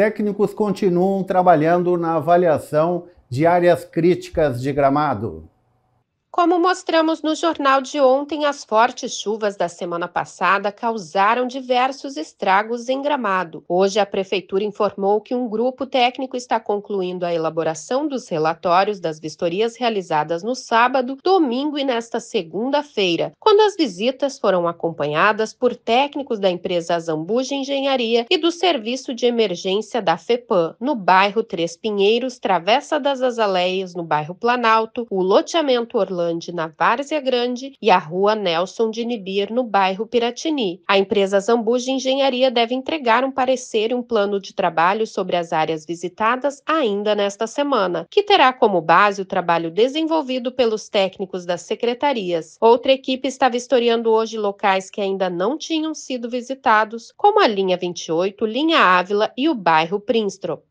técnicos continuam trabalhando na avaliação de áreas críticas de gramado. Como mostramos no jornal de ontem, as fortes chuvas da semana passada causaram diversos estragos em Gramado. Hoje, a Prefeitura informou que um grupo técnico está concluindo a elaboração dos relatórios das vistorias realizadas no sábado, domingo e nesta segunda-feira, quando as visitas foram acompanhadas por técnicos da empresa Zambuja Engenharia e do Serviço de Emergência da FEPAM, no bairro Três Pinheiros, Travessa das Azaleias, no bairro Planalto, o loteamento Orlando Cracolândia, na Várzea Grande, e a Rua Nelson de Nibir, no bairro Piratini. A empresa Zambuja Engenharia deve entregar um parecer e um plano de trabalho sobre as áreas visitadas ainda nesta semana, que terá como base o trabalho desenvolvido pelos técnicos das secretarias. Outra equipe está vistoriando hoje locais que ainda não tinham sido visitados, como a linha 28, linha Ávila e o bairro Prinstrop.